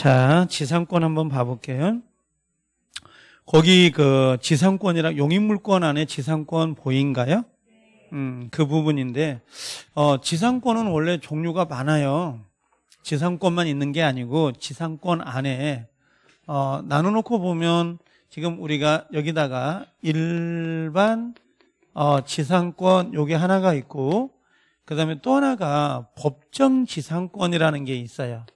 자, 지상권 한번 봐볼게요. 거기 그 지상권이랑 용인물권 안에 지상권 보인가요? 음, 그 부분인데, 어, 지상권은 원래 종류가 많아요. 지상권만 있는 게 아니고, 지상권 안에, 어, 나눠놓고 보면, 지금 우리가 여기다가 일반, 어, 지상권, 요게 하나가 있고, 그 다음에 또 하나가 법정 지상권이라는 게 있어요.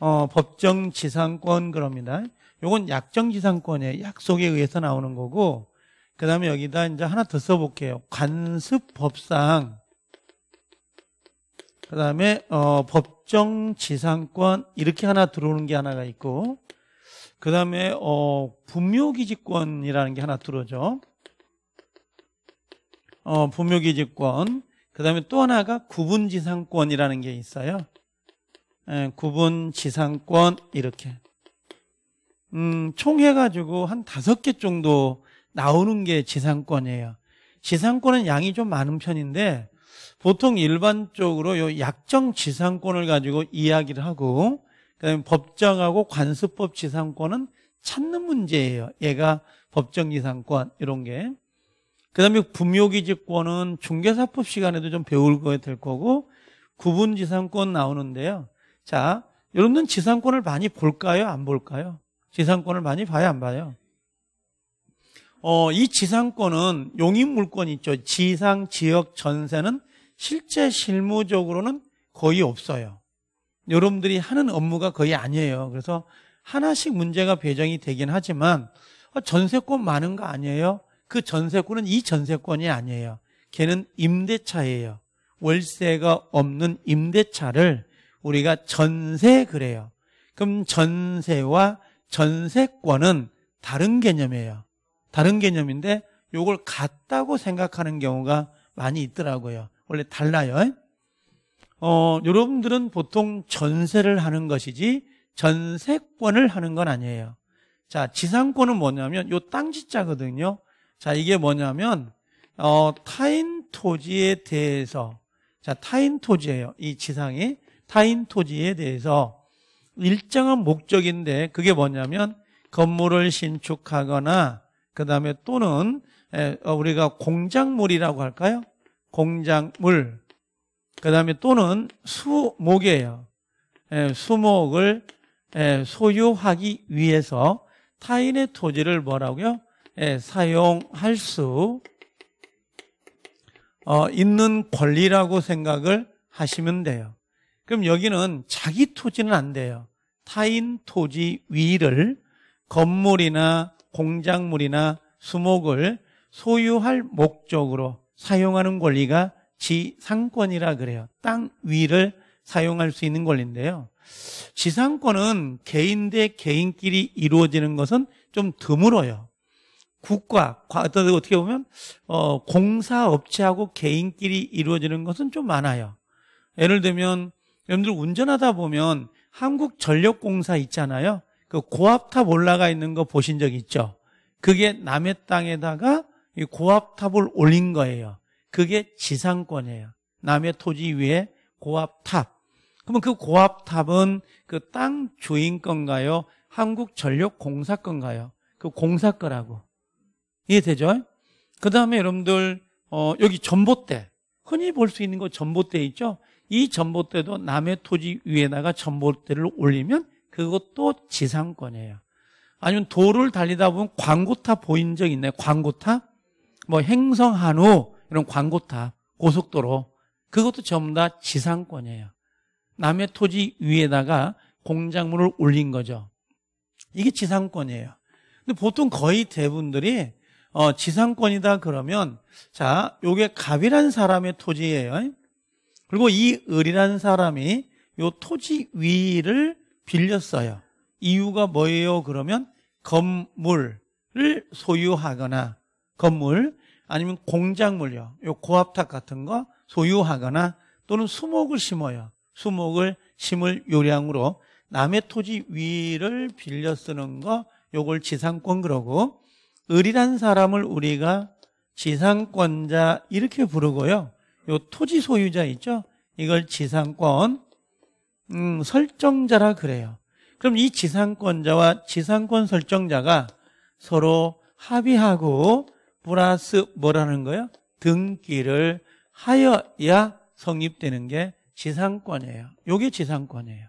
어, 법정 지상권 그럽니다. 요건 약정 지상권의 약속에 의해서 나오는 거고 그다음에 여기다 이제 하나 더 써볼게요. 관습 법상 그다음에 어, 법정 지상권 이렇게 하나 들어오는 게 하나가 있고 그다음에 어, 분묘기지권이라는 게 하나 들어오죠. 어, 분묘기지권 그다음에 또 하나가 구분지상권이라는 게 있어요. 예, 구분 지상권 이렇게 음, 총 해가지고 한 다섯 개 정도 나오는 게 지상권이에요. 지상권은 양이 좀 많은 편인데 보통 일반적으로 요 약정 지상권을 가지고 이야기를 하고 그다음에 법정하고 관습법 지상권은 찾는 문제예요. 얘가 법정 지상권 이런 게. 그다음에 분묘기지권은 중개사법 시간에도 좀 배울 거에 될 거고 구분지상권 나오는데요. 자, 여러분은 지상권을 많이 볼까요? 안 볼까요? 지상권을 많이 봐야 안 봐요? 어, 이 지상권은 용인물권 있죠. 지상, 지역, 전세는 실제 실무적으로는 거의 없어요. 여러분들이 하는 업무가 거의 아니에요. 그래서 하나씩 문제가 배정이 되긴 하지만 어, 전세권 많은 거 아니에요? 그 전세권은 이 전세권이 아니에요. 걔는 임대차예요. 월세가 없는 임대차를 우리가 전세 그래요. 그럼 전세와 전세권은 다른 개념이에요. 다른 개념인데 이걸 같다고 생각하는 경우가 많이 있더라고요. 원래 달라요. 어, 여러분들은 보통 전세를 하는 것이지 전세권을 하는 건 아니에요. 자, 지상권은 뭐냐면 요 땅지자거든요. 자, 이게 뭐냐면 어, 타인 토지에 대해서 자, 타인 토지예요. 이 지상이 타인 토지에 대해서 일정한 목적인데 그게 뭐냐면 건물을 신축하거나 그 다음에 또는 어, 우리가 공작물이라고 할까요? 공작물 그 다음에 또는 수목이에요 수목을 소유하기 위해서 타인의 토지를 뭐라고요? 사용할 수 어, 있는 권리라고 생각을 하시면 돼요 그럼 여기는 자기 토지는 안 돼요. 타인 토지 위를 건물이나 공작물이나 수목을 소유할 목적으로 사용하는 권리가 지상권이라 그래요. 땅 위를 사용할 수 있는 권리인데요. 지상권은 개인 대 개인끼리 이루어지는 것은 좀 드물어요. 국가, 어떻게 보면 어, 공사업체하고 개인끼리 이루어지는 것은 좀 많아요. 예를 들면 여러분들 운전하다 보면 한국전력공사 있잖아요. 그 고압탑 올라가 있는 거 보신 적 있죠? 그게 남의 땅에다가 고압탑을 올린 거예요. 그게 지상권이에요. 남의 토지 위에 고압탑. 그러면 그 고압탑은 그 땅 주인 건가요? 한국전력공사 건가요? 그 공사 거라고. 그 이해되죠? 그 다음에 여러분들, 어, 여기 전봇대. 흔히 볼 수 있는 거 전봇대 있죠? 이 전봇대도 남의 토지 위에다가 전봇대를 올리면 그것도 지상권이에요. 아니면 도를 달리다 보면 광고타 보인 적 있나요? 광고타뭐 행성 한우 이런 광고타 고속도로 그것도 전부 다 지상권이에요. 남의 토지 위에다가 공작물을 올린 거죠. 이게 지상권이에요. 근데 보통 거의 대부분들이 어, 지상권이다 그러면 자, 요게 갑이라는 사람의 토지예요. 그리고 이 을이라는 사람이 요 토지 위를 빌렸어요. 이유가 뭐예요? 그러면 건물을 소유하거나 건물 아니면 공작물요. 요 고압탑 같은 거 소유하거나 또는 수목을 심어요. 수목을 심을 요량으로 남의 토지 위를 빌려 쓰는 거 요걸 지상권 그러고 을이란 사람을 우리가 지상권자 이렇게 부르고요. 요 토지 소유자 있죠? 이걸 지상권 음, 설정자라 그래요. 그럼 이 지상권자와 지상권 설정자가 서로 합의하고 플러스 뭐라는 거예요? 등기를 하여야 성립되는 게 지상권이에요. 요게 지상권이에요.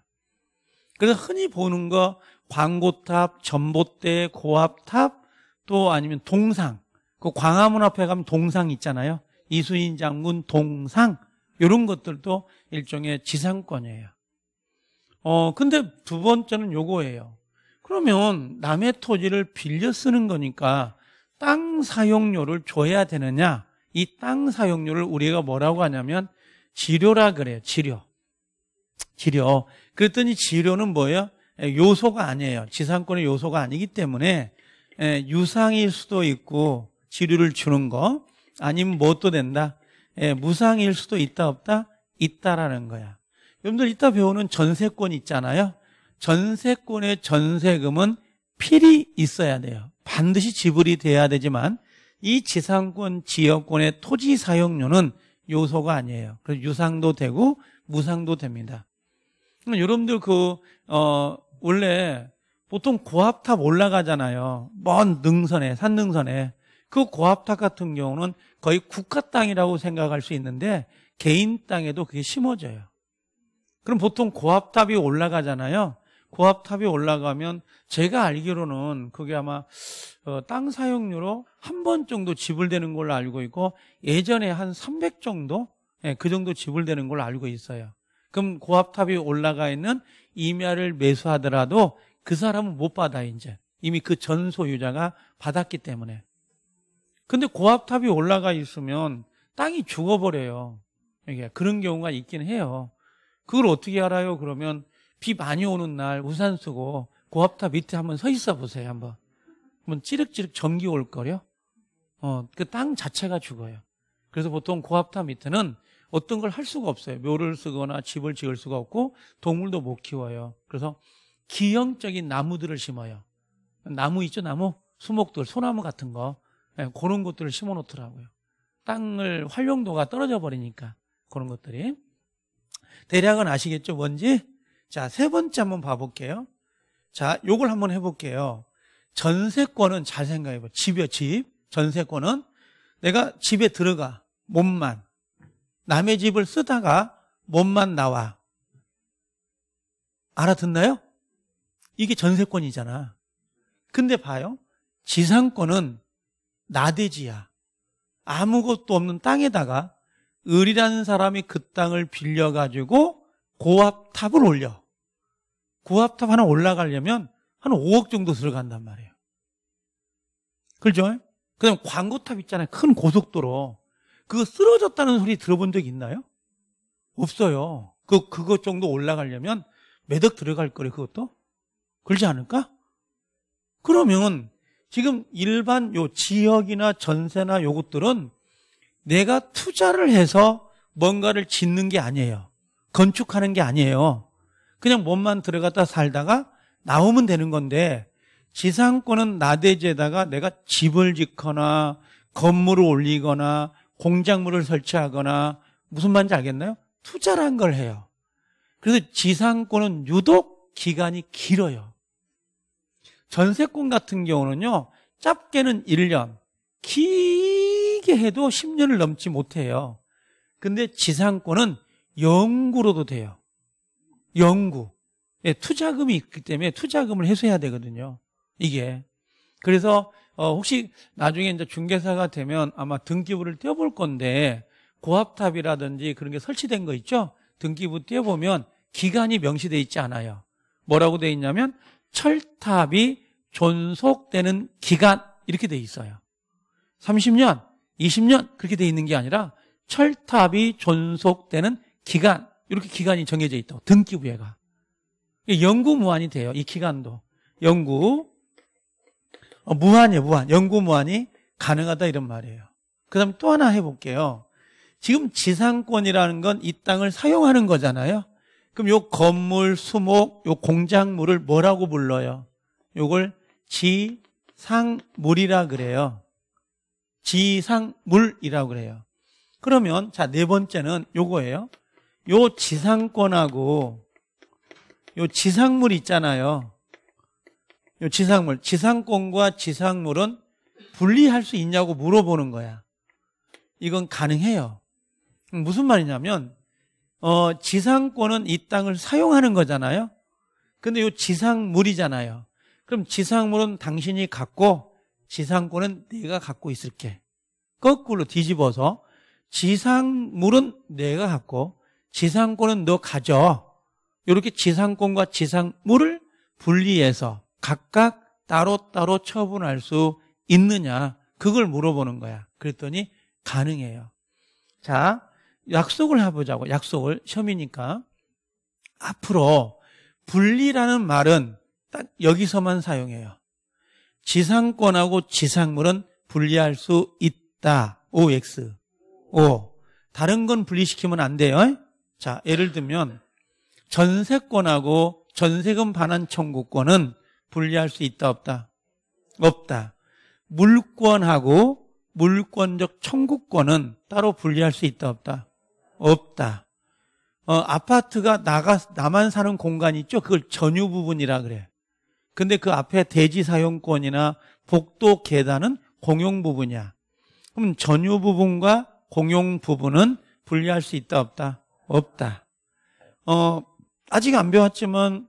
그래서 흔히 보는 거 광고탑, 전봇대, 고압탑 또 아니면 동상. 그 광화문 앞에 가면 동상 있잖아요. 이순신 장군 동상 이런 것들도 일종의 지상권이에요. 어 근데 두 번째는 요거예요. 그러면 남의 토지를 빌려 쓰는 거니까 땅 사용료를 줘야 되느냐? 이 땅 사용료를 우리가 뭐라고 하냐면 지료라 그래요. 지료. 지료. 그랬더니 지료는 뭐예요? 예, 요소가 아니에요. 지상권의 요소가 아니기 때문에 예, 유상일 수도 있고 지료를 주는 거. 아니면 뭣도 된다? 예, 무상일 수도 있다 없다? 있다라는 거야. 여러분들 이따 배우는 전세권 있잖아요. 전세권의 전세금은 필히 있어야 돼요. 반드시 지불이 돼야 되지만 이 지상권, 지역권의 토지 사용료는 요소가 아니에요. 그래서 유상도 되고 무상도 됩니다. 여러분들 그, 어, 원래 보통 고압탑 올라가잖아요. 먼 능선에, 산능선에. 그 고압탑 같은 경우는 거의 국가 땅이라고 생각할 수 있는데 개인 땅에도 그게 심어져요. 그럼 보통 고압탑이 올라가잖아요. 고압탑이 올라가면 제가 알기로는 그게 아마 어, 땅 사용료로 한 번 정도 지불되는 걸로 알고 있고 예전에 한 300 정도 예, 그 정도 지불되는 걸로 알고 있어요. 그럼 고압탑이 올라가 있는 임야를 매수하더라도 그 사람은 못 받아 이제 이미 그 전 소유자가 받았기 때문에 근데 고압탑이 올라가 있으면 땅이 죽어버려요. 이게 그런 경우가 있긴 해요. 그걸 어떻게 알아요? 그러면 비 많이 오는 날 우산 쓰고 고압탑 밑에 한번 서 있어 보세요. 한번. 한번 찌륵찌륵 전기 올 거려. 어, 그 땅 자체가 죽어요. 그래서 보통 고압탑 밑에는 어떤 걸 할 수가 없어요. 묘를 쓰거나 집을 지을 수가 없고 동물도 못 키워요. 그래서 기형적인 나무들을 심어요. 나무 있죠, 나무? 수목들, 소나무 같은 거. 네, 그런 것들을 심어 놓더라고요. 땅을 활용도가 떨어져 버리니까 그런 것들이 대략은 아시겠죠 뭔지 자세 번째 한번 봐볼게요 자 요걸 한번 해볼게요 전세권은 잘 생각해봐 집이야 집 전세권은 내가 집에 들어가 몸만 남의 집을 쓰다가 몸만 나와 알아듣나요? 이게 전세권이잖아 근데 봐요 지상권은 나대지야 아무것도 없는 땅에다가 을이라는 사람이 그 땅을 빌려가지고 고압탑을 올려. 고압탑 하나 올라가려면 한 5억 정도 들어간단 말이에요. 그죠? 그 다음 광고탑 있잖아요. 큰 고속도로. 그거 쓰러졌다는 소리 들어본 적 있나요? 없어요. 그, 그것 정도 올라가려면 매억 들어갈 거래, 그것도? 그렇지 않을까? 그러면 지금 일반 요 지역이나 전세나 요것들은 내가 투자를 해서 뭔가를 짓는 게 아니에요. 건축하는 게 아니에요. 그냥 몸만 들어갔다 살다가 나오면 되는 건데 지상권은 나대지에다가 내가 집을 짓거나 건물을 올리거나 공작물을 설치하거나 무슨 말인지 알겠나요? 투자란 걸 해요. 그래서 지상권은 유독 기간이 길어요. 전세권 같은 경우는요, 짧게는 1년, 길게 해도 10년을 넘지 못해요. 근데 지상권은 영구로도 돼요. 영구. 예, 투자금이 있기 때문에 투자금을 해소해야 되거든요. 이게. 그래서 어, 혹시 나중에 이제 중개사가 되면 아마 등기부를 떼어볼 건데 고압탑이라든지 그런 게 설치된 거 있죠? 등기부 떼어보면 기간이 명시되어 있지 않아요. 뭐라고 돼 있냐면 철탑이 존속되는 기간 이렇게 돼 있어요. 30년, 20년 그렇게 돼 있는 게 아니라 철탑이 존속되는 기간 이렇게 기간이 정해져 있다고 등기부에가 연구 무한이 돼요. 이 기간도 연구 어, 무한이에요. 무한 연구 무한이 가능하다 이런 말이에요. 그다음에 또 하나 해볼게요. 지금 지상권이라는 건 이 땅을 사용하는 거잖아요. 그럼 이 건물, 수목, 이 공작물을 뭐라고 불러요? 이걸 지상물이라 그래요. 지상물이라고 그래요. 그러면 자, 네 번째는 요거예요. 요 지상권하고 요 지상물 있잖아요. 요 지상물, 지상권과 지상물은 분리할 수 있냐고 물어보는 거야. 이건 가능해요. 무슨 말이냐면 어, 지상권은 이 땅을 사용하는 거잖아요. 근데 이 지상물이잖아요. 그럼 지상물은 당신이 갖고 지상권은 내가 갖고 있을게. 거꾸로 뒤집어서 지상물은 내가 갖고 지상권은 너 가져. 이렇게 지상권과 지상물을 분리해서 각각 따로따로 처분할 수 있느냐. 그걸 물어보는 거야. 그랬더니 가능해요. 자, 약속을 해보자고 약속을 시험이니까 앞으로 분리라는 말은 딱 여기서만 사용해요. 지상권하고 지상물은 분리할 수 있다. OX. O. 다른 건 분리시키면 안 돼요. 자, 예를 들면 전세권하고 전세금 반환 청구권은 분리할 수 있다 없다. 없다. 물권하고 물권적 청구권은 따로 분리할 수 있다 없다. 없다. 어, 아파트가 나가, 나만 사는 공간이 있죠? 그걸 전유 부분이라 그래. 근데 그 앞에 대지 사용권이나 복도 계단은 공용 부분이야. 그럼 전유 부분과 공용 부분은 분리할 수 있다, 없다? 없다. 어, 아직 안 배웠지만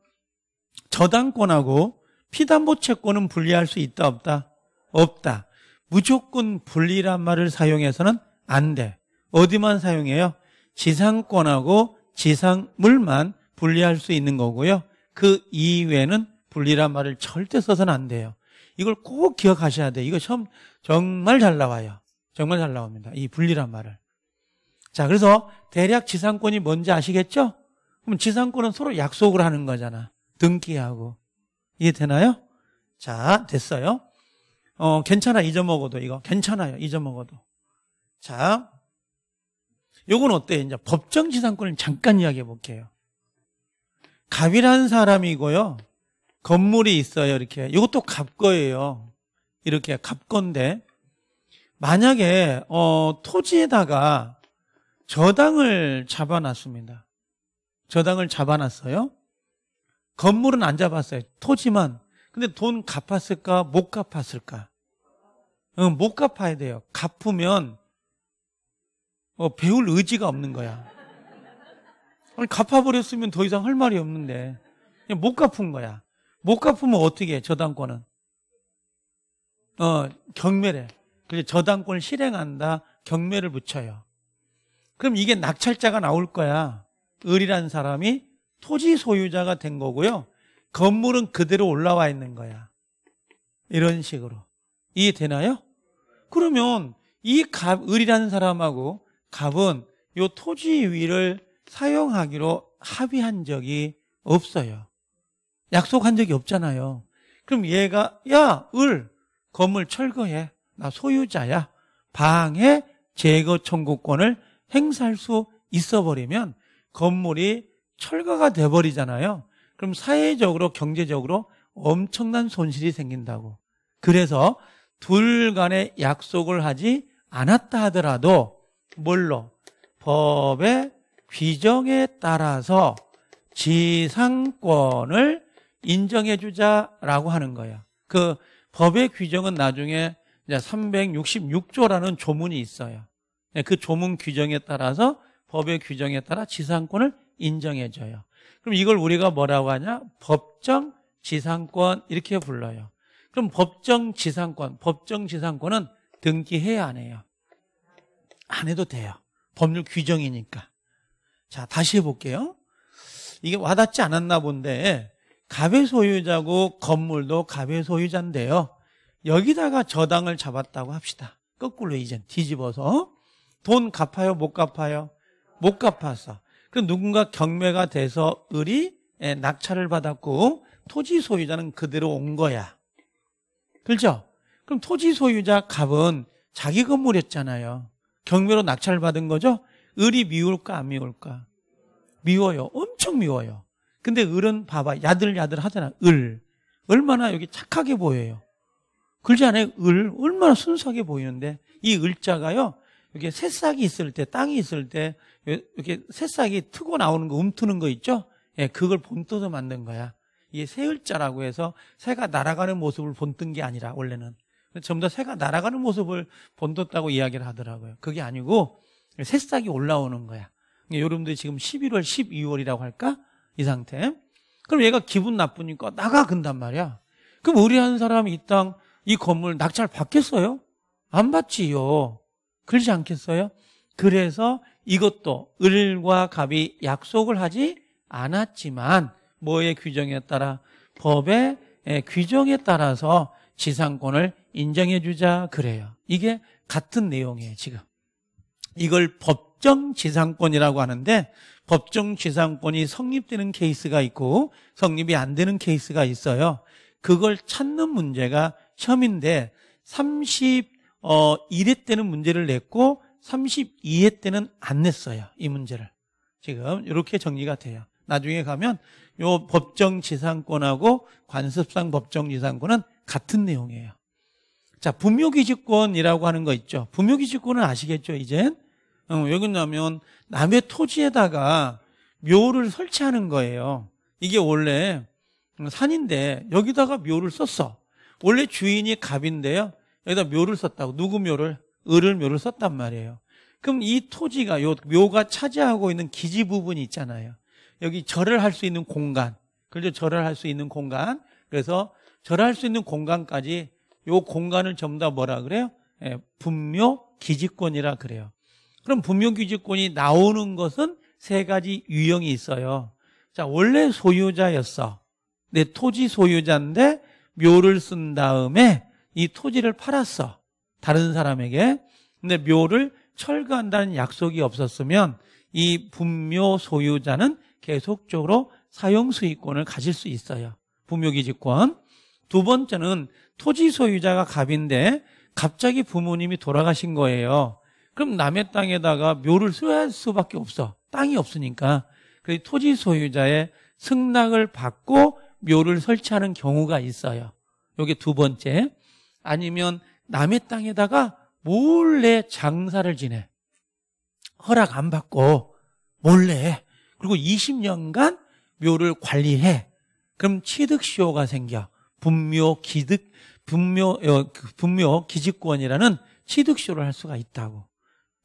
저당권하고 피담보 채권은 분리할 수 있다, 없다? 없다. 무조건 분리란 말을 사용해서는 안 돼. 어디만 사용해요? 지상권하고 지상물만 분리할 수 있는 거고요. 그 이외는 분리란 말을 절대 써서는 안 돼요. 이걸 꼭 기억하셔야 돼요. 이거 처음 정말 잘 나와요. 정말 잘 나옵니다. 이 분리란 말을. 자, 그래서 대략 지상권이 뭔지 아시겠죠? 그럼 지상권은 서로 약속을 하는 거잖아. 등기하고. 이해되나요? 자, 됐어요. 어, 괜찮아. 잊어먹어도 이거. 괜찮아요. 잊어먹어도. 자, 요건 어때요? 이제 법정 지상권을 잠깐 이야기해 볼게요. 갑이라는 사람이고요. 건물이 있어요. 이렇게. 이것도 갑 거예요. 이렇게 갑 건데. 만약에, 어, 토지에다가 저당을 잡아놨습니다. 저당을 잡아놨어요. 건물은 안 잡았어요. 토지만. 근데 돈 갚았을까? 못 갚았을까? 응, 못 갚아야 돼요. 갚으면 어, 배울 의지가 없는 거야. 아니, 갚아버렸으면 더 이상 할 말이 없는데. 그냥 못 갚은 거야. 못 갚으면 어떻게 해, 저당권은? 어, 경매래. 그래서 저당권을 실행한다. 경매를 붙여요. 그럼 이게 낙찰자가 나올 거야. 을이라는 사람이 토지 소유자가 된 거고요. 건물은 그대로 올라와 있는 거야. 이런 식으로. 이해되나요? 그러면 이 갑, 을이라는 사람하고 갑은 이 토지 위를 사용하기로 합의한 적이 없어요. 약속한 적이 없잖아요. 그럼 얘가 야, 을 건물 철거해. 나 소유자야. 방해 제거 청구권을 행사할 수 있어 버리면 건물이 철거가 돼 버리잖아요. 그럼 사회적으로 경제적으로 엄청난 손실이 생긴다고. 그래서 둘 간의 약속을 하지 않았다 하더라도 뭘로? 법의 규정에 따라서 지상권을 인정해 주자라고 하는 거예요. 그 법의 규정은 나중에 366조라는 조문이 있어요. 네, 그 조문 규정에 따라서 법의 규정에 따라 지상권을 인정해 줘요. 그럼 이걸 우리가 뭐라고 하냐? 법정 지상권 이렇게 불러요. 그럼 법정 지상권, 법정 지상권은 등기해야 안 해요. 안 해도 돼요. 법률 규정이니까. 자, 다시 해볼게요. 이게 와닿지 않았나 본데, 갑의 소유자고 건물도 갑의 소유자인데요. 여기다가 저당을 잡았다고 합시다. 거꾸로 이젠 뒤집어서. 돈 갚아요? 못 갚아요? 못 갚았어. 그럼 누군가 경매가 돼서 을이 예, 낙찰을 받았고, 토지 소유자는 그대로 온 거야. 그렇죠? 그럼 토지 소유자 갑은 자기 건물이었잖아요. 경매로 낙찰 받은 거죠? 을이 미울까 안 미울까? 미워요. 엄청 미워요. 근데 을은 봐봐. 야들야들 하잖아. 을. 얼마나 여기 착하게 보여요. 글자 안에 을 얼마나 순수하게 보이는데 이 을자가요. 이렇게 새싹이 있을 때 땅이 있을 때 이렇게 새싹이 트고 나오는 거 움트는 거 있죠? 예, 그걸 본떠서 만든 거야. 이게 새을자라고 해서 새가 날아가는 모습을 본뜬 게 아니라 원래는 전부 다 새가 날아가는 모습을 본뒀다고 이야기를 하더라고요. 그게 아니고 새싹이 올라오는 거야. 그러니까 여러분들이 지금 11월, 12월이라고 할까? 이 상태. 그럼 얘가 기분 나쁘니까 나가근단 말이야. 그럼 우리 한 사람이 이 땅, 이 건물 낙찰 받겠어요? 안 받지요. 그렇지 않겠어요? 그래서 이것도 을과 갑이 약속을 하지 않았지만 뭐의 규정에 따라 법의 규정에 따라서 지상권을 인정해 주자 그래요. 이게 같은 내용이에요, 지금. 이걸 법정 지상권이라고 하는데 법정 지상권이 성립되는 케이스가 있고 성립이 안 되는 케이스가 있어요. 그걸 찾는 문제가 처음인데 31회 어, 때는 문제를 냈고 32회 때는 안 냈어요. 이 문제를. 지금 이렇게 정리가 돼요. 나중에 가면 요 법정 지상권하고 관습상 법정 지상권은 같은 내용이에요. 자, 분묘기지권이라고 하는 거 있죠. 분묘기지권은 아시겠죠, 이젠? 어, 여기 나면 남의 토지에다가 묘를 설치하는 거예요. 이게 원래 산인데 여기다가 묘를 썼어. 원래 주인이 갑인데요. 여기다 묘를 썼다고. 누구 묘를? 을을 묘를 썼단 말이에요. 그럼 이 토지가 요 묘가 차지하고 있는 기지 부분이 있잖아요. 여기 절을 할 수 있는 공간. 그죠? 절을 할 수 있는 공간. 그래서 절할 수 있는 공간까지 요 공간을 전부 다 뭐라 그래요? 예, 분묘 기지권이라 그래요. 그럼 분묘 기지권이 나오는 것은 세 가지 유형이 있어요. 자, 원래 소유자였어. 내 토지 소유자인데 묘를 쓴 다음에 이 토지를 팔았어. 다른 사람에게. 근데 묘를 철거한다는 약속이 없었으면 이 분묘 소유자는 계속적으로 사용 수익권을 가질 수 있어요. 분묘 기지권. 두 번째는 토지 소유자가 갑인데 갑자기 부모님이 돌아가신 거예요. 그럼 남의 땅에다가 묘를 쓰야 할 수밖에 없어. 땅이 없으니까. 그래서 토지 소유자의 승낙을 받고 묘를 설치하는 경우가 있어요. 요게 두 번째. 아니면 남의 땅에다가 몰래 장사를 지내. 허락 안 받고 몰래. 그리고 20년간 묘를 관리해. 그럼 취득시효가 생겨. 분묘 기득 분묘 어, 그 분묘 기직권이라는 취득쇼를 할 수가 있다고.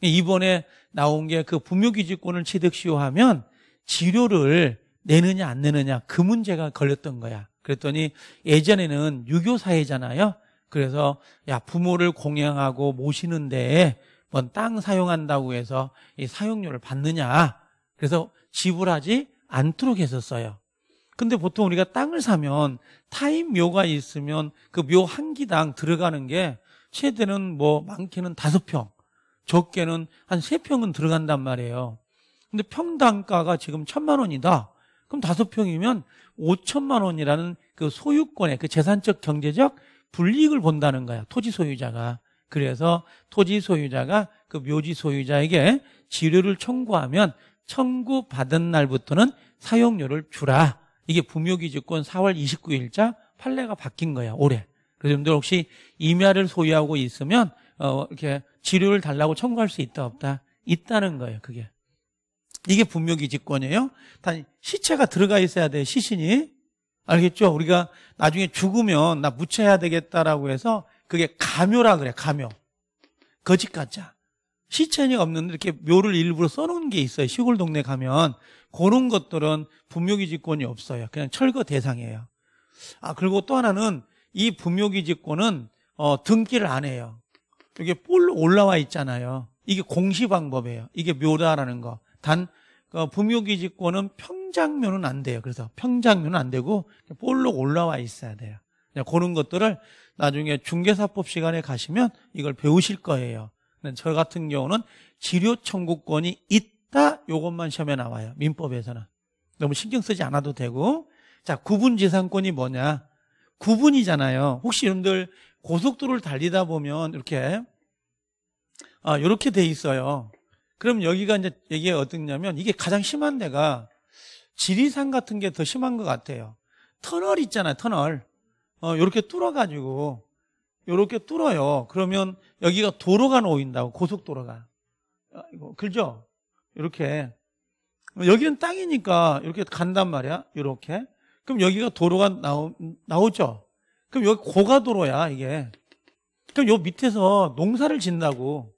이번에 나온 게 그 분묘 기직권을 취득시효하면 지료를 내느냐 안 내느냐 그 문제가 걸렸던 거야. 그랬더니 예전에는 유교 사회잖아요. 그래서 야 부모를 공양하고 모시는데 뭐 땅 사용한다고 해서 이 사용료를 받느냐. 그래서 지불하지 않도록 했었어요. 근데 보통 우리가 땅을 사면 타임 묘가 있으면 그 묘 한 기당 들어가는 게 최대는 뭐 많게는 다섯 평, 적게는 한 세 평은 들어간단 말이에요. 근데 평당가가 지금 천만 원이다. 그럼 다섯 평이면 오천만 원이라는 그 소유권의 그 재산적 경제적 불이익을 본다는 거야. 토지 소유자가. 그래서 토지 소유자가 그 묘지 소유자에게 지료를 청구하면 청구받은 날부터는 사용료를 주라. 이게 부묘기지권 4월 29일자 판례가 바뀐 거야 올해. 그래서 여러분들 혹시 임야를 소유하고 있으면 어, 이렇게 지료를 달라고 청구할 수 있다 없다 있다는 거예요 그게. 이게 분묘기지권이에요. 단 시체가 들어가 있어야 돼 시신이 알겠죠? 우리가 나중에 죽으면 나 묻혀야 되겠다라고 해서 그게 가묘라 그래 가묘 거짓 가짜. 시첸이 없는데 이렇게 묘를 일부러 써놓은 게 있어요. 시골 동네 가면 그런 것들은 분묘기지권이 없어요. 그냥 철거 대상이에요. 아 그리고 또 하나는 이 분묘기지권은 어, 등기를 안 해요. 이게 볼로 올라와 있잖아요. 이게 공시 방법이에요. 이게 묘다라는 거. 단 어, 분묘기지권은 평장묘는 안 돼요. 그래서 평장묘는 안 되고 볼로 올라와 있어야 돼요. 그런 것들을 나중에 중개사법 시간에 가시면 이걸 배우실 거예요. 저 같은 경우는 지료 청구권이 있다 요것만 시험에 나와요. 민법에서는. 너무 신경 쓰지 않아도 되고 자구분재산권이 뭐냐 구분이잖아요 혹시 여러분들 고속도로를 달리다 보면 이렇게 아 이렇게 돼 있어요 그럼 여기가 이제 얘기가 어떻냐면 이게 가장 심한 데가 지리산 같은 게 더 심한 것 같아요 터널 있잖아요 터널 어 이렇게 뚫어가지고 이렇게 뚫어요. 그러면 여기가 도로가 놓인다고 고속도로가 아, 이거 그죠? 이렇게 여기는 땅이니까 이렇게 간단 말이야. 이렇게 그럼 여기가 도로가 나오, 나오죠. 그럼 여기 고가도로야 이게. 그럼 요 밑에서 농사를 짓다고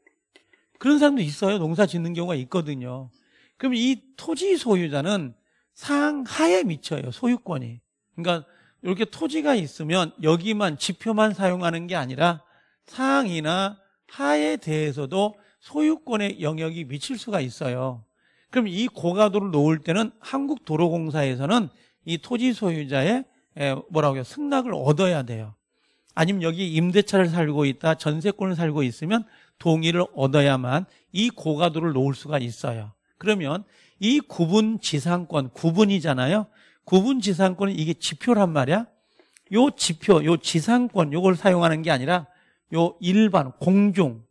그런 사람도 있어요. 농사 짓는 경우가 있거든요. 그럼 이 토지 소유자는 상하에 미쳐요. 소유권이. 그러니까 이렇게 토지가 있으면 여기만 지표만 사용하는 게 아니라 상이나 하에 대해서도 소유권의 영역이 미칠 수가 있어요. 그럼 이 고가도를 놓을 때는 한국도로공사에서는 이 토지 소유자의 뭐라고 해요? 승낙을 얻어야 돼요. 아니면 여기 임대차를 살고 있다, 전세권을 살고 있으면 동의를 얻어야만 이 고가도를 놓을 수가 있어요. 그러면 이 구분 지상권, 구분이잖아요. 구분 지상권은 이게 지표란 말이야. 요 지표, 요 지상권, 요걸 사용하는 게 아니라 요 일반 공중,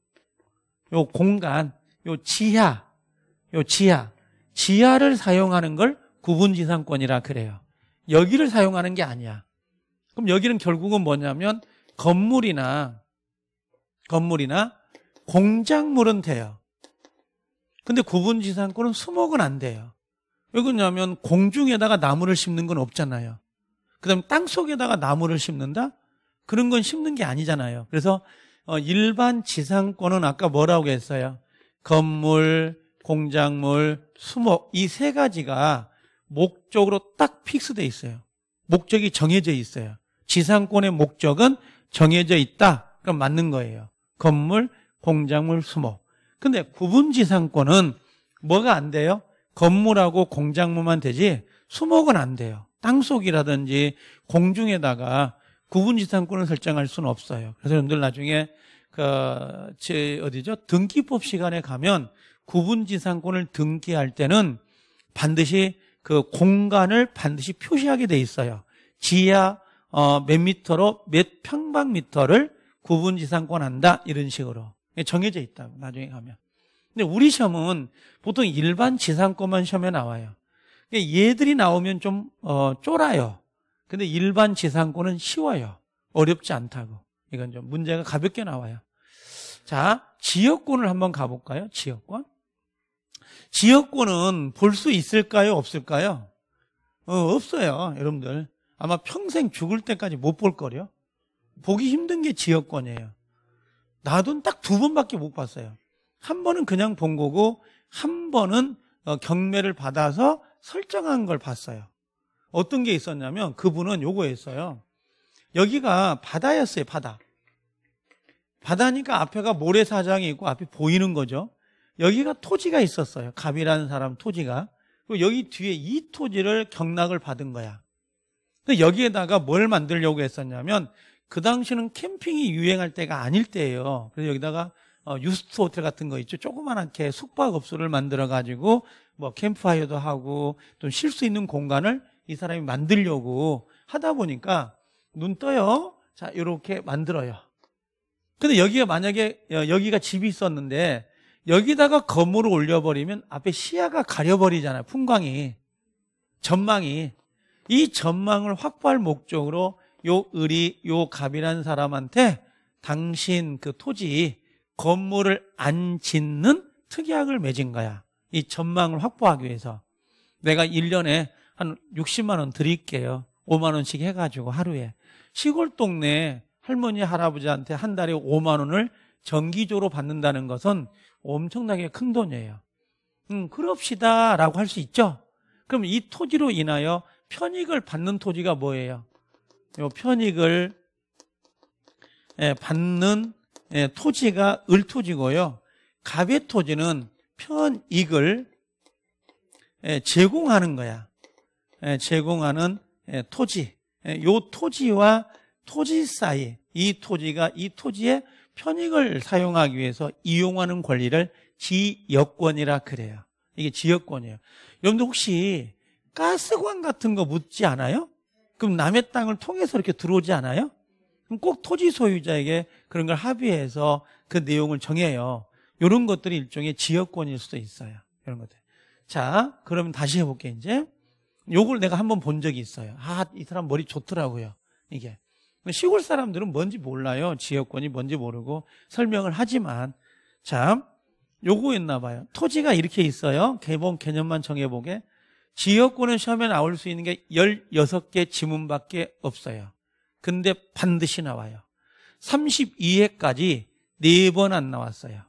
요 공간, 요 지하, 요 지하, 지하를 사용하는 걸 구분 지상권이라 그래요. 여기를 사용하는 게 아니야. 그럼 여기는 결국은 뭐냐면 건물이나 건물이나 공작물은 돼요. 근데 구분 지상권은 수목은 안 돼요. 왜 그러냐면 공중에다가 나무를 심는 건 없잖아요. 그다음에 땅 속에다가 나무를 심는다? 그런 건 심는 게 아니잖아요. 그래서 어, 일반 지상권은 아까 뭐라고 했어요? 건물, 공작물, 수목 이 세 가지가 목적으로 딱 픽스돼 있어요. 목적이 정해져 있어요. 지상권의 목적은 정해져 있다. 그럼 맞는 거예요. 건물, 공작물, 수목. 근데 구분지상권은 뭐가 안 돼요? 건물하고 공작물만 되지 수목은 안 돼요. 땅속이라든지 공중에다가 구분지상권을 설정할 수는 없어요. 그래서 여러분들 나중에 그제 어디죠? 등기법 시간에 가면 구분지상권을 등기할 때는 반드시 그 공간을 반드시 표시하게 돼 있어요. 지하 어, 몇 미터로 몇 평방미터를 구분지상권 한다 이런 식으로 정해져 있다 나중에 가면 근데 우리 시험은 보통 일반 지상권만 시험에 나와요. 그러니까 얘들이 나오면 좀 어, 쫄아요. 근데 일반 지상권은 쉬워요. 어렵지 않다고. 이건 좀 문제가 가볍게 나와요. 자, 지역권을 한번 가볼까요? 지역권. 지역권은 볼 수 있을까요? 없을까요? 어, 없어요. 여러분들. 아마 평생 죽을 때까지 못 볼 거요 보기 힘든 게 지역권이에요. 나도 딱 두 번밖에 못 봤어요. 한 번은 그냥 본 거고 한 번은 어, 경매를 받아서 설정한 걸 봤어요. 어떤 게 있었냐면 그분은 요거했어요 여기가 바다였어요, 바다. 바다니까 앞에가 모래사장이 있고 앞이 보이는 거죠. 여기가 토지가 있었어요. 갑이라는 사람 토지가. 그리고 여기 뒤에 이 토지를 경락을 받은 거야. 여기에다가 뭘 만들려고 했었냐면 그 당시는 캠핑이 유행할 때가 아닐 때예요. 그래서 여기다가 어, 유스트 호텔 같은 거 있죠. 조그만하게 숙박업소를 만들어 가지고 뭐 캠프파이어도 하고 또 쉴 수 있는 공간을 이 사람이 만들려고 하다 보니까 눈 떠요. 자, 이렇게 만들어요. 근데 여기가 만약에 어, 여기가 집이 있었는데 여기다가 건물을 올려버리면 앞에 시야가 가려버리잖아요. 풍광이 전망이 이 전망을 확보할 목적으로 요 을이 요 갑이라는 사람한테 당신 그 토지 건물을 안 짓는 특약을 맺은 거야. 이 전망을 확보하기 위해서. 내가 1년에 한 60만 원 드릴게요. 5만 원씩 해가지고 하루에. 시골 동네 할머니, 할아버지한테 한 달에 5만 원을 정기적로 받는다는 것은 엄청나게 큰 돈이에요. 음, 그럽시다. 라고 할 수 있죠? 그럼 이 토지로 인하여 편익을 받는 토지가 뭐예요? 요 편익을 예, 받는 예, 토지가 을토지고요. 갑의 토지는 편익을 예, 제공하는 거야. 예, 제공하는 토지. 요 토지와 토지 사이, 이 토지가 이 토지의 편익을 사용하기 위해서 이용하는 권리를 지역권이라 그래요. 이게 지역권이에요. 여러분들 혹시 가스관 같은 거 묻지 않아요? 그럼 남의 땅을 통해서 이렇게 들어오지 않아요? 그럼 꼭 토지 소유자에게 그런 걸 합의해서 그 내용을 정해요. 이런 것들이 일종의 지역권일 수도 있어요. 이런 것들. 자, 그러면 다시 해볼게 이제. 요걸 내가 한번 본 적이 있어요. 아, 이 사람 머리 좋더라고요. 이게. 시골 사람들은 뭔지 몰라요. 지역권이 뭔지 모르고 설명을 하지만 자, 요거였나 봐요. 토지가 이렇게 있어요. 개봉 개념만 정해보게. 지역권을 시험에 나올 수 있는 게 16개 지문밖에 없어요. 근데 반드시 나와요. 32회까지 네 번 안 나왔어요.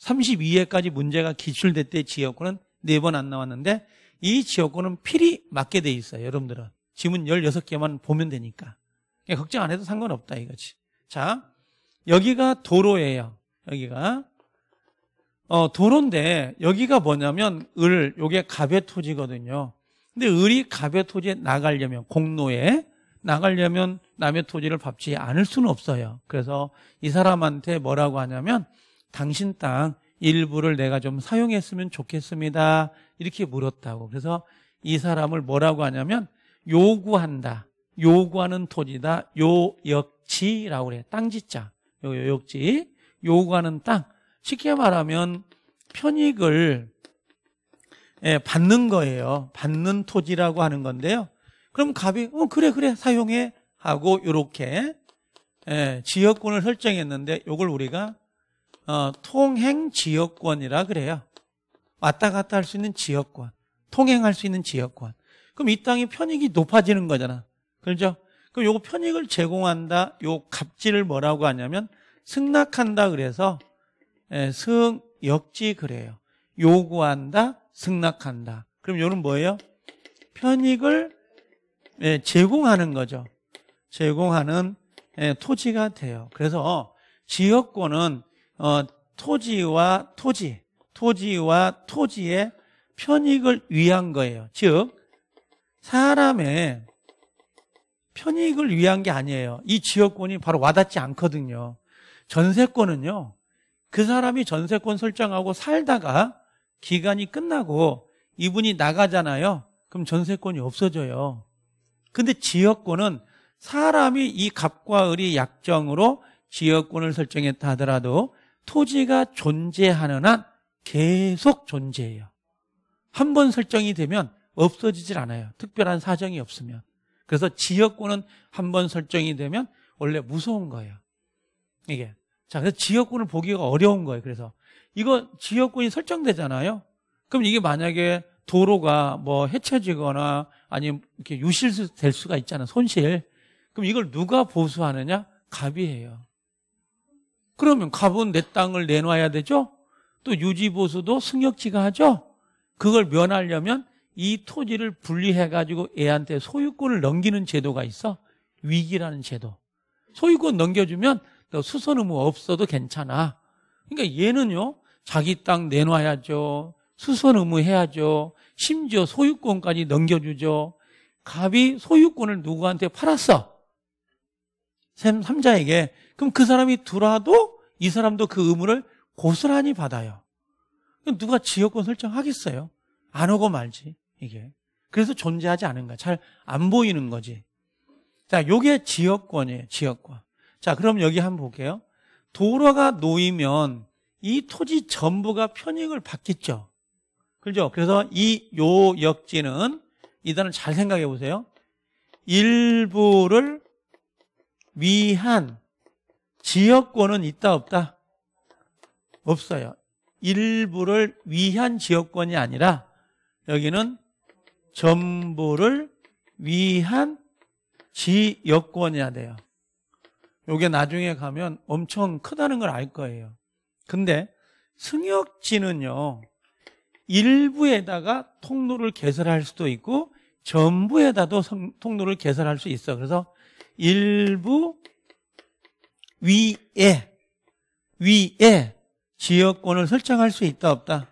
32회까지 문제가 기출될 때 지역구는 네번 안 나왔는데 이 지역구는 필히 맞게 돼 있어요. 여러분들은. 지문 16개만 보면 되니까. 그러니까 걱정 안 해도 상관없다 이거지. 자, 여기가 도로예요. 여기가. 어, 도로인데 여기가 뭐냐면 을, 요게 갑의 토지거든요. 근데 을이 갑의 토지에 나가려면 공로에 나가려면 남의 토지를 밟지 않을 수는 없어요. 그래서 이 사람한테 뭐라고 하냐면 당신 땅 일부를 내가 좀 사용했으면 좋겠습니다. 이렇게 물었다고. 그래서 이 사람을 뭐라고 하냐면 요구한다. 요구하는 토지다. 요역지라고 그래. 요 땅지자. 요역지. 요구하는 땅. 쉽게 말하면 편익을 예, 받는 거예요. 받는 토지라고 하는 건데요. 그럼 갑이 어 그래 그래 사용해 하고 이렇게 예, 지역권을 설정했는데 이걸 우리가 어, 통행 지역권이라 그래요. 왔다 갔다 할 수 있는 지역권, 통행할 수 있는 지역권. 그럼 이 땅의 편익이 높아지는 거잖아. 그렇죠? 그럼 요거 편익을 제공한다. 요 갑질을 뭐라고 하냐면 승낙한다 그래서 예, 승 역지 그래요. 요구한다, 승낙한다. 그럼 요는 뭐예요? 편익을 예, 제공하는 거죠. 제공하는 예, 토지가 돼요. 그래서 지역권은 어, 토지와 토지, 토지와 토지의 편익을 위한 거예요. 즉 사람의 편익을 위한 게 아니에요. 이 지역권이 바로 와닿지 않거든요. 전세권은요. 그 사람이 전세권 설정하고 살다가 기간이 끝나고 이분이 나가잖아요. 그럼 전세권이 없어져요. 근데 지역권은 사람이 이 갑과 을이 약정으로 지역권을 설정했다 하더라도 토지가 존재하는 한 계속 존재해요. 한 번 설정이 되면 없어지질 않아요. 특별한 사정이 없으면. 그래서 지역권은한 번 설정이 되면 원래 무서운 거예요. 이게. 자, 그래서 지역권을 보기가 어려운 거예요. 그래서 이거 지역권이 설정되잖아요. 그럼 이게 만약에 도로가 뭐 해체지거나 아니 이렇게 유실 될 수가 있잖아 손실. 그럼 이걸 누가 보수하느냐? 갑이에요. 그러면 갑은 내 땅을 내놔야 되죠. 또 유지 보수도 승역지가 하죠. 그걸 면하려면 이 토지를 분리해 가지고 애한테 소유권을 넘기는 제도가 있어. 위기라는 제도. 소유권 넘겨주면 너 수선 의무 없어도 괜찮아. 그러니까 얘는요, 자기 땅 내놔야죠. 수선 의무 해야죠. 심지어 소유권까지 넘겨주죠. 갑이 소유권을 누구한테 팔았어? 셈 3자에게. 그럼 그 사람이 들어와도 이 사람도 그 의무를 고스란히 받아요. 누가 지역권 설정하겠어요? 안 오고 말지, 이게. 그래서 존재하지 않은 거야. 잘안 보이는 거지. 자, 요게 지역권이에요, 지역권. 자, 그럼 여기 한번 볼게요. 도로가 놓이면 이 토지 전부가 편익을 받겠죠. 그죠? 그래서 이 요역지는 일단은잘 생각해 보세요. 일부를 위한 지역권은 있다 없다? 없어요. 일부를 위한 지역권이 아니라 여기는 전부를 위한 지역권이야 돼요. 요게 나중에 가면 엄청 크다는 걸 알 거예요. 근데 승역지는요. 일부에다가 통로를 개설할 수도 있고 전부에다도 통로를 개설할 수 있어. 그래서 일부 위에 위에 지역권을 설정할 수 있다 없다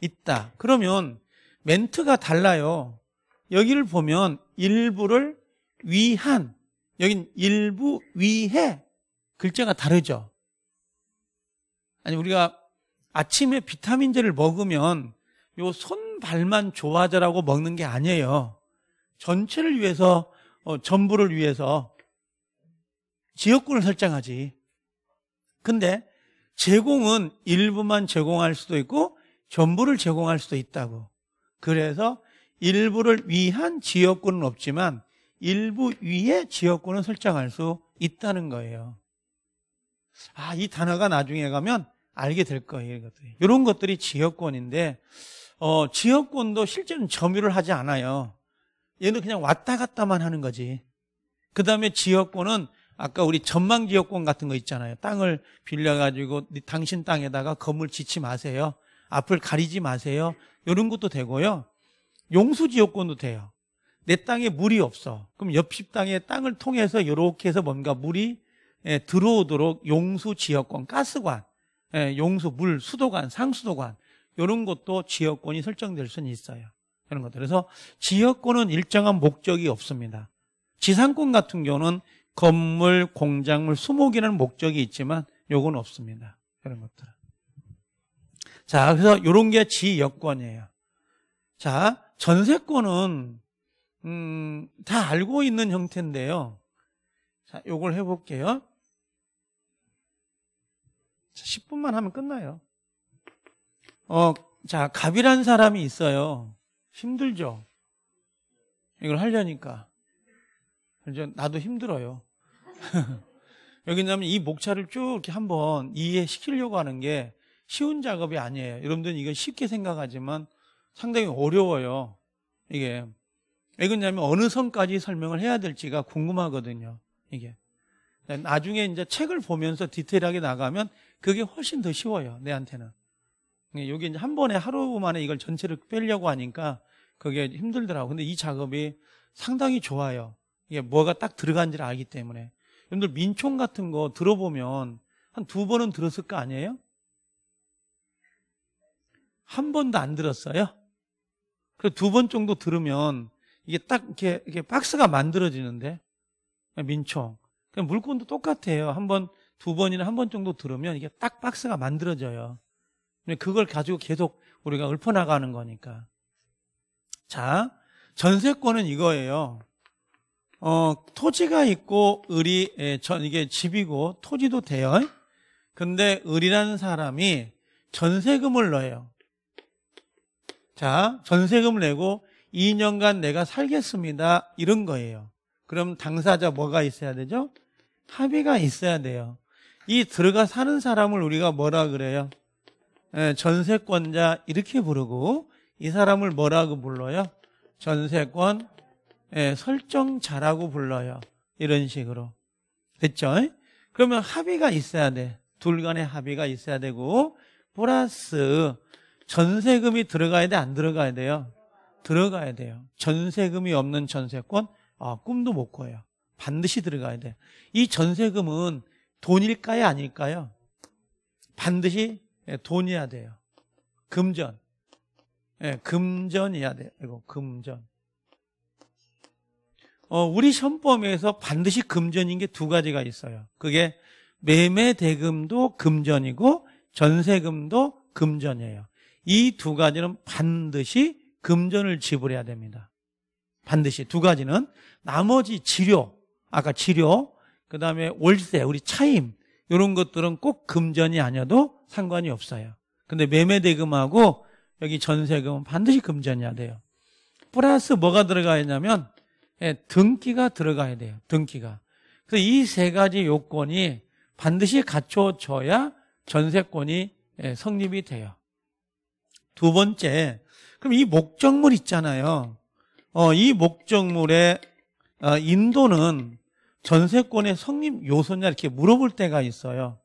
있다. 그러면 멘트가 달라요. 여기를 보면 일부를 위한 여긴 일부 위해 글자가 다르죠. 아니 우리가 아침에 비타민제를 먹으면 요 손발만 좋아져라고 먹는 게 아니에요. 전체를 위해서 어, 전부를 위해서 지역구을 설정하지. 근데 제공은 일부만 제공할 수도 있고 전부를 제공할 수도 있다고. 그래서 일부를 위한 지역구은 없지만 일부 위에 지역구을 설정할 수 있다는 거예요. 아, 이 단어가 나중에 가면 알게 될 거예요. 이런 것들이 지역권인데 어, 지역권도 실제는 점유를 하지 않아요. 얘는 그냥 왔다 갔다만 하는 거지. 그 다음에 지역권은 아까 우리 전망 지역권 같은 거 있잖아요. 땅을 빌려가지고 네 당신 땅에다가 건물 짓지 마세요. 앞을 가리지 마세요. 이런 것도 되고요. 용수 지역권도 돼요. 내 땅에 물이 없어. 그럼 옆집 땅에 땅을 통해서 이렇게 해서 뭔가 물이 예, 들어오도록 용수 지역권, 가스관, 예, 용수 물, 수도관, 상수도관 이런 것도 지역권이 설정될 수는 있어요. 이런 것들. 그래서 지역권은 일정한 목적이 없습니다. 지상권 같은 경우는 건물, 공작물, 수목이라는 목적이 있지만 요건 없습니다. 이런 것들. 자, 그래서 요런 게 지역권이에요. 자, 전세권은 음, 다 알고 있는 형태인데요. 자, 요걸 해 볼게요. 10분만 하면 끝나요. 어, 자, 갑이란 사람이 있어요. 힘들죠? 이걸 하려니까. 이제 나도 힘들어요. 여기냐면 이 목차를 쭉 이렇게 한번 이해시키려고 하는 게 쉬운 작업이 아니에요. 여러분들은 이건 쉽게 생각하지만 상당히 어려워요. 이게. 왜 그러냐면 어느 선까지 설명을 해야 될지가 궁금하거든요. 이게. 나중에 이제 책을 보면서 디테일하게 나가면 그게 훨씬 더 쉬워요. 내한테는. 여기 예, 이제 한 번에 하루 만에 이걸 전체를 빼려고 하니까 그게 힘들더라고요. 근데 이 작업이 상당히 좋아요. 이게 뭐가 딱 들어간지를 알기 때문에. 여러분들 민총 같은 거 들어보면 한 두 번은 들었을 거 아니에요? 한 번도 안 들었어요? 그리고 두번 정도 들으면 이게 딱 이렇게, 이렇게 박스가 만들어지는데 민총. 그러니까 물건도 똑같아요. 한 번, 두 번이나 한 번 정도 들으면 이게 딱 박스가 만들어져요. 그걸 가지고 계속 우리가 읊어나가는 거니까. 자, 전세권은 이거예요. 어, 토지가 있고 을이 예, 전 이게 집이고 토지도 돼요. 근데 을이라는 사람이 전세금을 넣어요. 자, 전세금을 내고 2년간 내가 살겠습니다. 이런 거예요. 그럼 당사자 뭐가 있어야 되죠? 합의가 있어야 돼요. 이 들어가 사는 사람을 우리가 뭐라 그래요? 예, 전세권자 이렇게 부르고 이 사람을 뭐라고 불러요? 전세권 예, 설정자라고 불러요. 이런 식으로. 됐죠? 그러면 합의가 있어야 돼. 둘 간의 합의가 있어야 되고 플러스 전세금이 들어가야 돼? 안 들어가야 돼요? 들어가야 돼요. 전세금이 없는 전세권? 아, 꿈도 못 꿔요. 반드시 들어가야 돼이 전세금은 돈일까요? 아닐까요? 반드시 예, 돈이야 돼요. 금전. 예, 금전이야 돼요. 이거 금전. 어, 우리 현범에서 반드시 금전인 게 두 가지가 있어요. 그게 매매 대금도 금전이고 전세금도 금전이에요. 이 두 가지는 반드시 금전을 지불해야 됩니다. 반드시 두 가지는 나머지 치료 아까 치료그 다음에 월세, 우리 차임 이런 것들은 꼭 금전이 아니어도 상관이 없어요. 근데 매매대금하고 여기 전세금은 반드시 금전이야 돼요. 플러스 뭐가 들어가야 되냐면 예, 등기가 들어가야 돼요. 등기가. 그래서 이 세 가지 요건이 반드시 갖춰져야 전세권이 예, 성립이 돼요. 두 번째, 그럼 이 목적물 있잖아요. 어, 이 목적물의 어, 인도는 전세권의 성립 요소냐 이렇게 물어볼 때가 있어요.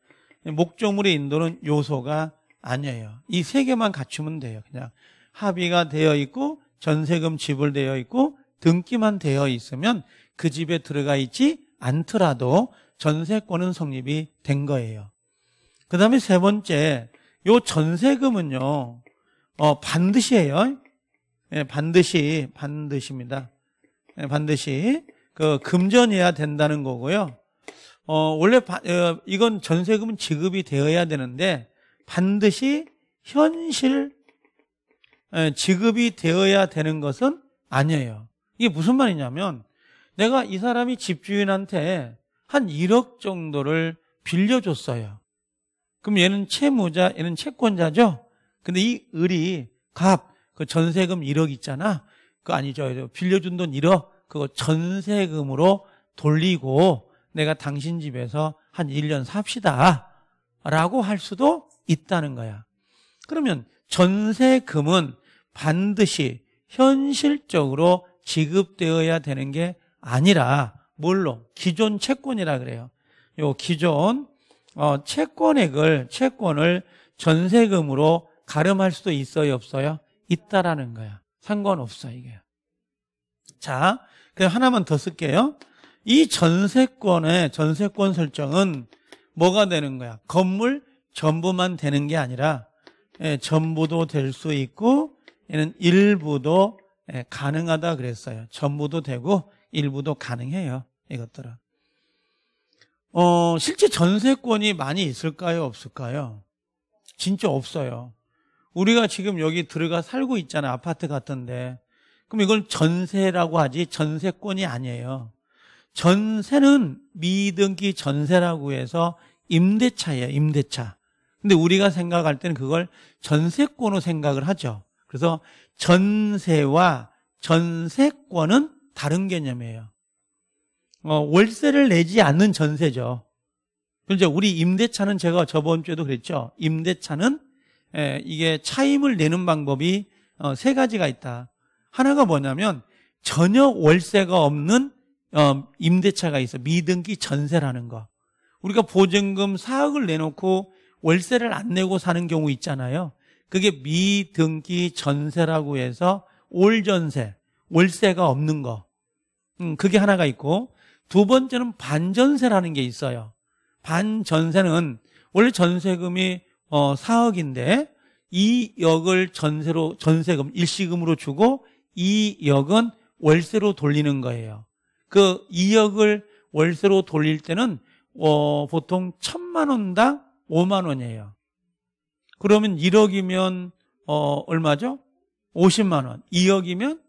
목적물의 인도는 요소가 아니에요. 이 세 개만 갖추면 돼요. 그냥 합의가 되어 있고 전세금 지불되어 있고 등기만 되어 있으면 그 집에 들어가 있지 않더라도 전세권은 성립이 된 거예요. 그 다음에 세 번째, 요 전세금은요, 어, 반드시 해요. 예, 반드시, 반드시입니다. 예, 반드시. 어, 금전해야 된다는 거고요. 어, 원래 바, 어, 이건 전세금은 지급이 되어야 되는데 반드시 현실 에, 지급이 되어야 되는 것은 아니에요. 이게 무슨 말이냐면 내가 이 사람이 집주인한테 한 1억 정도를 빌려줬어요. 그럼 얘는 채무자, 얘는 채권자죠? 근데 이 을이 갑, 그 전세금 1억 있잖아? 그거 아니죠. 빌려준 돈 1억, 그거 전세금으로 돌리고 내가 당신 집에서 한 1년 삽시다. 라고 할 수도 있다는 거야. 그러면 전세금은 반드시 현실적으로 지급되어야 되는 게 아니라 뭘로? 기존 채권이라 그래요. 요 기존 어, 채권액을 채권을 전세금으로 가름할 수도 있어요, 없어요? 있다라는 거야. 상관없어 이게. 자, 그냥 하나만 더 쓸게요. 이 전세권의 전세권 설정은 뭐가 되는 거야? 건물 전부만 되는 게 아니라 예, 전부도 될 수 있고 얘는 일부도 예, 가능하다 그랬어요. 전부도 되고 일부도 가능해요. 이것들은. 어, 실제 전세권이 많이 있을까요? 없을까요? 진짜 없어요. 우리가 지금 여기 들어가 살고 있잖아요. 아파트 같은데. 그럼 이건 전세라고 하지 전세권이 아니에요. 전세는 미등기 전세라고 해서 임대차예요, 임대차. 근데 우리가 생각할 때는 그걸 전세권으로 생각을 하죠. 그래서 전세와 전세권은 다른 개념이에요. 어, 월세를 내지 않는 전세죠. 그런데 우리 임대차는 제가 저번 주에도 그랬죠. 임대차는 에, 이게 차임을 내는 방법이 어, 세 가지가 있다. 하나가 뭐냐면 전혀 월세가 없는 어, 임대차가 있어 미등기 전세라는 거. 우리가 보증금 4억을 내놓고 월세를 안 내고 사는 경우 있잖아요. 그게 미등기 전세라고 해서 올전세, 월세가 없는 거. 음, 그게 하나가 있고 두 번째는 반전세라는 게 있어요. 반전세는 원래 전세금이 어, 4억인데 이 역을 전세로 전세금 일시금으로 주고 이 역은 월세로 돌리는 거예요. 그 2억을 월세로 돌릴 때는 어, 보통 천만 원당 5만 원이에요. 그러면 1억이면 어, 얼마죠? 50만 원. 2억이면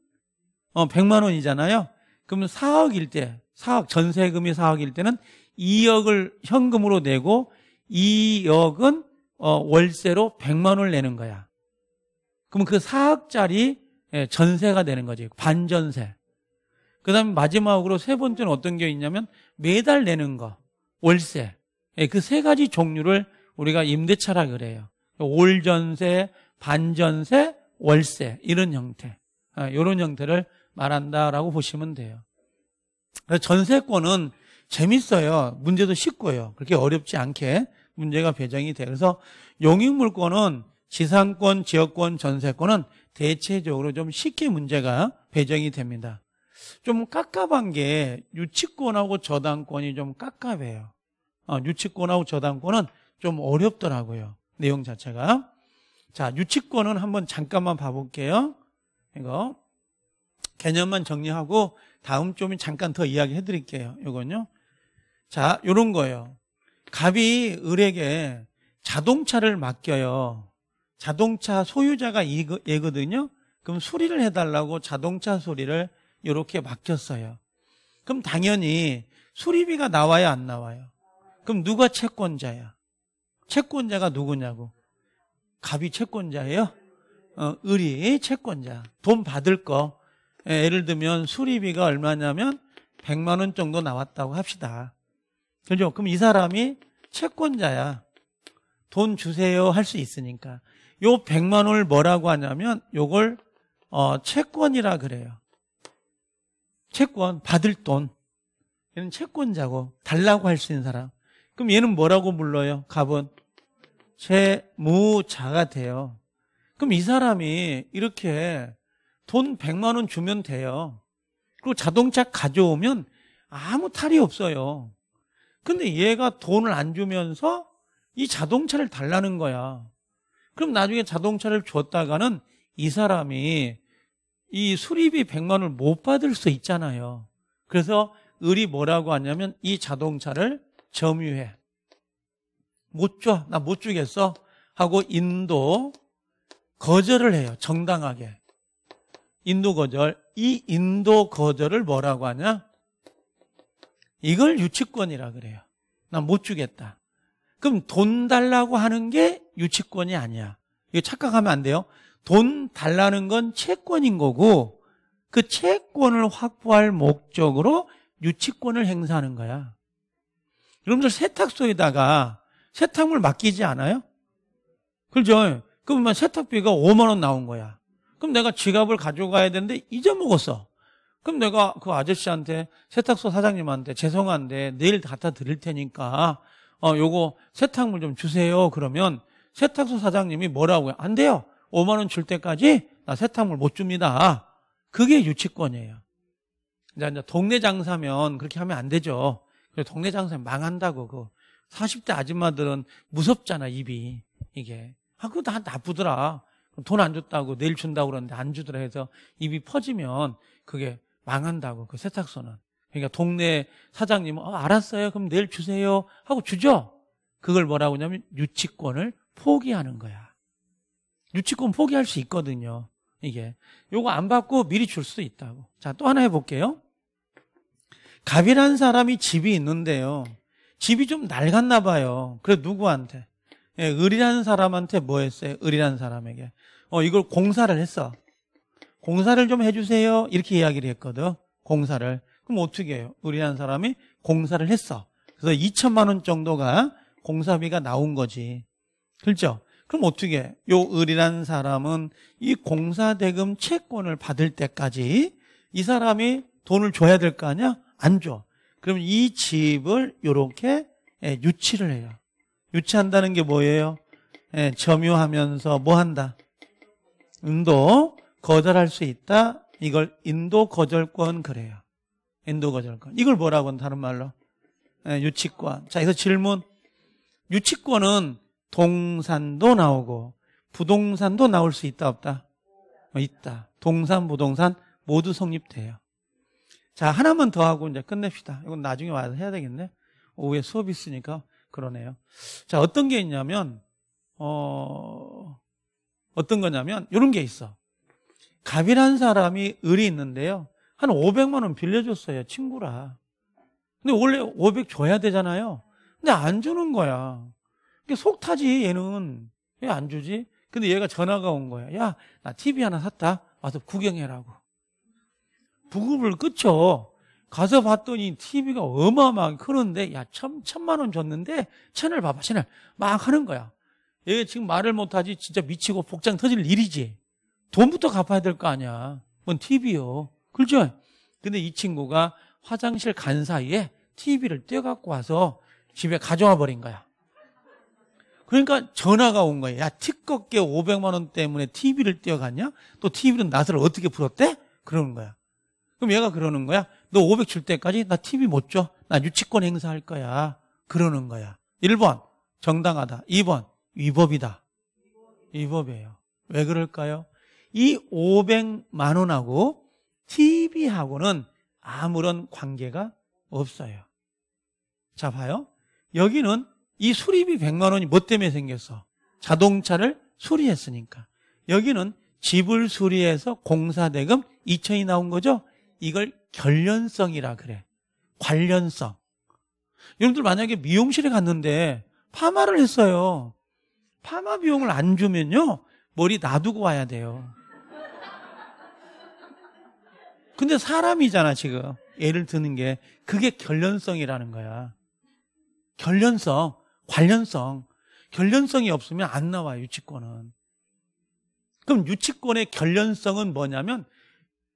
어, 100만 원이잖아요. 그러면 4억일 때, 4억 전세금이 4억일 때는 2억을 현금으로 내고 2억은 어, 월세로 100만 원을 내는 거야. 그럼 그 4억짜리 예, 전세가 되는 거지. 반전세. 그 다음에 마지막으로 세 번째는 어떤 게 있냐면 매달 내는 거. 월세. 예, 그 세 가지 종류를 우리가 임대차라 그래요. 올전세, 반전세, 월세. 이런 형태. 이런 아, 형태를 말한다라고 보시면 돼요. 전세권은 재밌어요. 문제도 쉽고요. 그렇게 어렵지 않게 문제가 배정이 돼. 그래서 용익물권은 지상권, 지역권, 전세권은 대체적으로 좀 쉽게 문제가 배정이 됩니다. 좀 깝깝한 게 유치권하고 저당권이 좀 깝깝해요. 어, 유치권하고 저당권은 좀 어렵더라고요. 내용 자체가. 자, 유치권은 한번 잠깐만 봐볼게요. 이거 개념만 정리하고 다음 좀 잠깐 더 이야기해 드릴게요. 이건요. 자, 요런 거예요. 갑이 을에게 자동차를 맡겨요. 자동차 소유자가 얘거든요. 그럼 수리를 해달라고 자동차 소리를 이렇게 맡겼어요. 그럼 당연히 수리비가 나와야 안 나와요. 그럼 누가 채권자야? 채권자가 누구냐고? 갑이 채권자예요? 어, 을이 채권자. 돈 받을 거. 예, 예를 들면 수리비가 얼마냐면 100만 원 정도 나왔다고 합시다. 그죠? 그럼 이 사람이 채권자야. 돈 주세요 할 수 있으니까. 요 100만 원을 뭐라고 하냐면 요걸 어, 채권이라 그래요. 채권 받을 돈. 얘는 채권자고 달라고 할 수 있는 사람. 그럼 얘는 뭐라고 불러요? 갑은 채무자가 돼요. 그럼 이 사람이 이렇게 돈 100만 원 주면 돼요. 그리고 자동차 가져오면 아무 탈이 없어요. 근데 얘가 돈을 안 주면서 이 자동차를 달라는 거야. 그럼 나중에 자동차를 줬다가는 이 사람이 이 수리비 100만 원을 못 받을 수 있잖아요. 그래서 을이 뭐라고 하냐면 이 자동차를 점유해. 못 줘. 나 못 주겠어. 하고 인도 거절을 해요. 정당하게. 인도 거절. 이 인도 거절을 뭐라고 하냐? 이걸 유치권이라 그래요. 나 못 주겠다. 그럼 돈 달라고 하는 게 유치권이 아니야. 이거 착각하면 안 돼요. 돈 달라는 건 채권인 거고 그 채권을 확보할 목적으로 유치권을 행사하는 거야. 여러분들 세탁소에다가 세탁물 맡기지 않아요? 그죠? 그러면 세탁비가 5만 원 나온 거야. 그럼 내가 지갑을 가져가야 되는데 잊어먹었어. 그럼 내가 그 아저씨한테 세탁소 사장님한테 죄송한데 내일 갖다 드릴 테니까 어, 요거 세탁물 좀 주세요. 그러면 세탁소 사장님이 뭐라고요? 안 돼요. 5만 원 줄 때까지 나 세탁물 못 줍니다. 그게 유치권이에요. 이제 동네 장사면 그렇게 하면 안 되죠. 동네 장사 망한다고 그 40대 아줌마들은 무섭잖아 입이 이게 아 그거 다 나쁘더라. 돈 안 줬다고 내일 준다고 그러는데 안 주더라 해서 입이 퍼지면 그게 망한다고 그 세탁소는 그러니까 동네 사장님은 아, 알았어요. 그럼 내일 주세요. 하고 주죠. 그걸 뭐라고 하냐면 유치권을 포기하는 거야. 유치권 포기할 수 있거든요. 이게 요거 안 받고 미리 줄 수도 있다고. 자, 또 하나 해 볼게요. 갑이라는 사람이 집이 있는데요. 집이 좀 낡았나 봐요. 그래 누구한테? 예, 을이라는 사람한테 뭐 했어요? 을이라는 사람에게. 어, 이걸 공사를 했어. 공사를 좀 해주세요. 이렇게 이야기를 했거든. 공사를. 그럼 어떻게 해요? 의뢰한 사람이 공사를 했어. 그래서 2천만 원 정도가 공사비가 나온 거지. 그렇죠? 그럼 어떻게 해? 요 을이란 사람은 이 공사 대금 채권을 받을 때까지 이 사람이 돈을 줘야 될 거 아니야? 안 줘. 그럼 이 집을 요렇게 예, 유치를 해요. 유치한다는 게 뭐예요? 예, 점유하면서 뭐 한다? 인도 거절할 수 있다. 이걸 인도 거절권 그래요. 인도거절권 이걸 뭐라고 하는 다른 말로? 예, 유치권. 자, 여기서 질문. 유치권은 동산도 나오고 부동산도 나올 수 있다 없다? 어, 있다. 동산, 부동산 모두 성립돼요. 자, 하나만 더 하고 이제 끝냅시다. 이건 나중에 와서 해야 되겠네. 오후에 수업 있으니까 그러네요. 자, 어떤 게 있냐면 어 어떤 거냐면 이런 게 있어. 갑이란 사람이 을이 있는데요. 한 500만 원 빌려줬어요. 친구라. 근데 원래 500 줘야 되잖아요. 근데 안 주는 거야. 속 타지 얘는. 왜 안 주지? 근데 얘가 전화가 온 거야. 야, 나 TV 하나 샀다. 와서 구경해라고. 부급을 끄죠. 가서 봤더니 TV가 어마어마하게 크는데, 야, 천, 천만 원 줬는데, 채널 봐봐, 채널. 막 하는 거야. 얘 지금 말을 못하지, 진짜 미치고 복장 터질 일이지. 돈부터 갚아야 될 거 아니야. 뭔 TV요. 그렇죠? 근데 이 친구가 화장실 간 사이에 TV를 떼갖고 와서 집에 가져와 버린 거야. 그러니까 전화가 온거예 야, 티껍게 500만 원 때문에 TV를 떼어갔냐? 또 TV는 낯을 어떻게 풀었대? 그러는 거야. 그럼 얘가 그러는 거야. 너 500 줄 때까지 나 TV 못 줘. 나 유치권 행사할 거야. 그러는 거야. 1번 정당하다. 2번 위법이다. 위법이에요. 왜 그럴까요? 이 500만 원하고 TV하고는 아무런 관계가 없어요. 자, 봐요. 여기는 이 수리비 100만 원이 뭐 때문에 생겼어? 자동차를 수리했으니까. 여기는 집을 수리해서 공사대금 2천이 나온 거죠? 이걸 결련성이라 그래. 관련성. 여러분들 만약에 미용실에 갔는데 파마를 했어요. 파마 비용을 안 주면요. 머리 놔두고 와야 돼요. 근데 사람이잖아, 지금. 예를 드는 게 그게 결련성이라는 거야. 결련성, 관련성. 결련성이 없으면 안 나와, 유치권은. 그럼 유치권의 결련성은 뭐냐면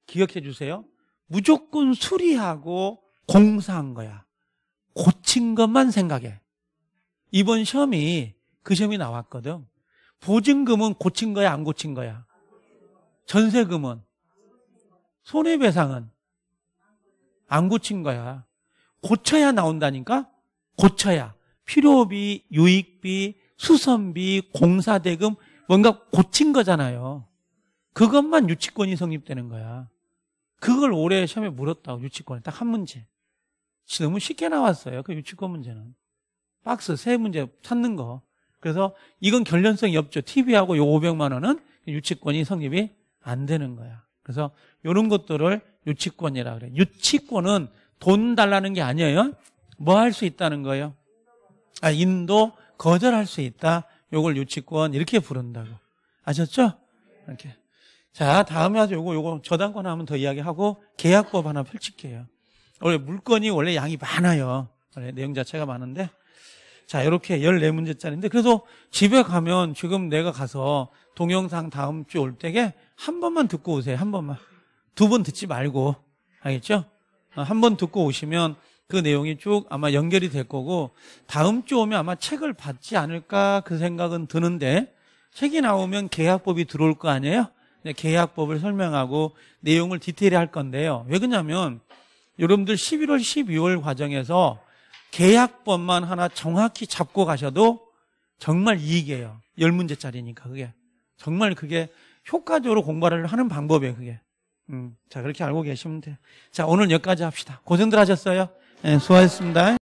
기억해 주세요. 무조건 수리하고 공사한 거야. 고친 것만 생각해. 이번 시험이 그 시험이 나왔거든. 보증금은 고친 거야, 안 고친 거야? 전세금은 손해배상은 안 고친 거야. 고쳐야 나온다니까? 고쳐야. 필요비, 유익비, 수선비, 공사대금, 뭔가 고친 거잖아요. 그것만 유치권이 성립되는 거야. 그걸 올해 시험에 물었다고, 유치권에. 딱 한 문제. 너무 쉽게 나왔어요. 그 유치권 문제는. 박스 세 문제 찾는 거. 그래서 이건 결련성이 없죠. TV하고 요 500만 원은 유치권이 성립이 안 되는 거야. 그래서 이런 것들을 유치권이라 그래요. 유치권은 돈 달라는 게 아니에요. 뭐 할 수 있다는 거예요? 아, 인도 거절할 수 있다. 요걸 유치권 이렇게 부른다고. 아셨죠? 이렇게. 자, 다음에 아주 요거 요거 저당권 하면 더 이야기하고 계약법 하나 펼칠게요. 원래 물건이 원래 양이 많아요. 원래 내용 자체가 많은데. 자, 이렇게 14문제짜리인데 그래서 집에 가면 지금 내가 가서 동영상 다음 주 올 때에 한 번만 듣고 오세요. 한 번만. 두 번 듣지 말고. 알겠죠? 어, 한번 듣고 오시면 그 내용이 쭉 아마 연결이 될 거고 다음 주 오면 아마 책을 받지 않을까 그 생각은 드는데 책이 나오면 계약법이 들어올 거 아니에요? 네, 계약법을 설명하고 내용을 디테일히 할 건데요. 왜 그러냐면 여러분들 11월, 12월 과정에서 계약법만 하나 정확히 잡고 가셔도 정말 이익이에요. 10문제짜리니까 그게. 정말 그게 효과적으로 공부를 하는 방법이에요, 그게. 음, 자, 그렇게 알고 계시면 돼요. 자, 오늘 여기까지 합시다. 고생들 하셨어요? 네, 수고하셨습니다.